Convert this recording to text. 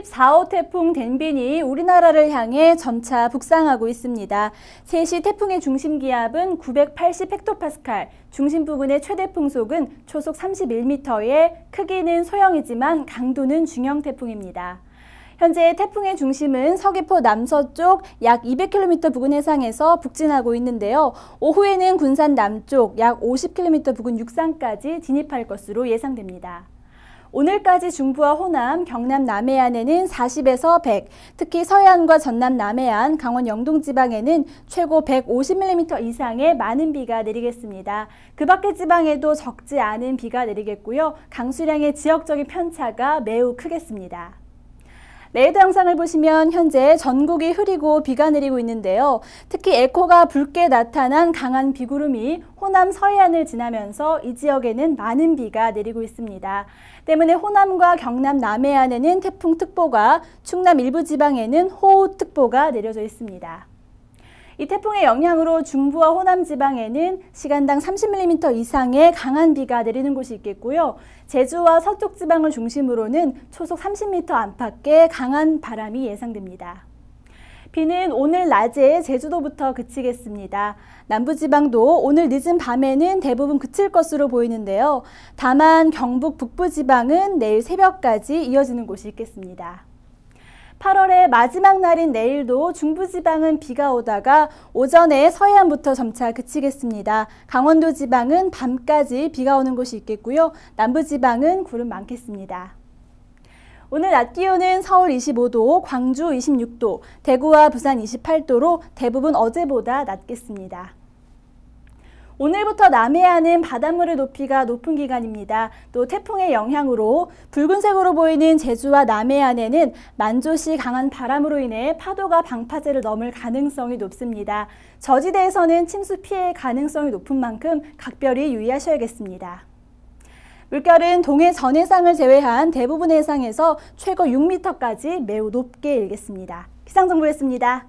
14호 태풍 덴빈이 우리나라를 향해 점차 북상하고 있습니다. 3시 태풍의 중심 기압은 980헥토파스칼, 중심 부근의 최대 풍속은 초속 31m에 크기는 소형이지만 강도는 중형 태풍입니다. 현재 태풍의 중심은 서귀포 남서쪽 약 200km 부근 해상에서 북진하고 있는데요. 오후에는 군산 남쪽 약 50km 부근 육상까지 진입할 것으로 예상됩니다. 오늘까지 중부와 호남, 경남 남해안에는 40에서 100, 특히 서해안과 전남 남해안, 강원 영동 지방에는 최고 150mm 이상의 많은 비가 내리겠습니다. 그 밖의 지방에도 적지 않은 비가 내리겠고요. 강수량의 지역적인 편차가 매우 크겠습니다. 레이더 영상을 보시면 현재 전국이 흐리고 비가 내리고 있는데요. 특히 에코가 붉게 나타난 강한 비구름이 호남 서해안을 지나면서 이 지역에는 많은 비가 내리고 있습니다. 때문에 호남과 경남 남해안에는 태풍특보가, 충남 일부 지방에는 호우특보가 내려져 있습니다. 이 태풍의 영향으로 중부와 호남 지방에는 시간당 30mm 이상의 강한 비가 내리는 곳이 있겠고요. 제주와 서쪽 지방을 중심으로는 초속 30m 안팎의 강한 바람이 예상됩니다. 비는 오늘 낮에 제주도부터 그치겠습니다. 남부지방도 오늘 늦은 밤에는 대부분 그칠 것으로 보이는데요. 다만 경북 북부지방은 내일 새벽까지 이어지는 곳이 있겠습니다. 8월의 마지막 날인 내일도 중부지방은 비가 오다가 오전에 서해안부터 점차 그치겠습니다. 강원도 지방은 밤까지 비가 오는 곳이 있겠고요. 남부지방은 구름 많겠습니다. 오늘 낮 기온은 서울 25도, 광주 26도, 대구와 부산 28도로 대부분 어제보다 낮겠습니다. 오늘부터 남해안은 바닷물의 높이가 높은 기간입니다. 또 태풍의 영향으로 붉은색으로 보이는 제주와 남해안에는 만조시 강한 바람으로 인해 파도가 방파제를 넘을 가능성이 높습니다. 저지대에서는 침수 피해 가능성이 높은 만큼 각별히 유의하셔야겠습니다. 물결은 동해 전 해상을 제외한 대부분 해상에서 최고 6m까지 매우 높게 일겠습니다. 기상정보였습니다.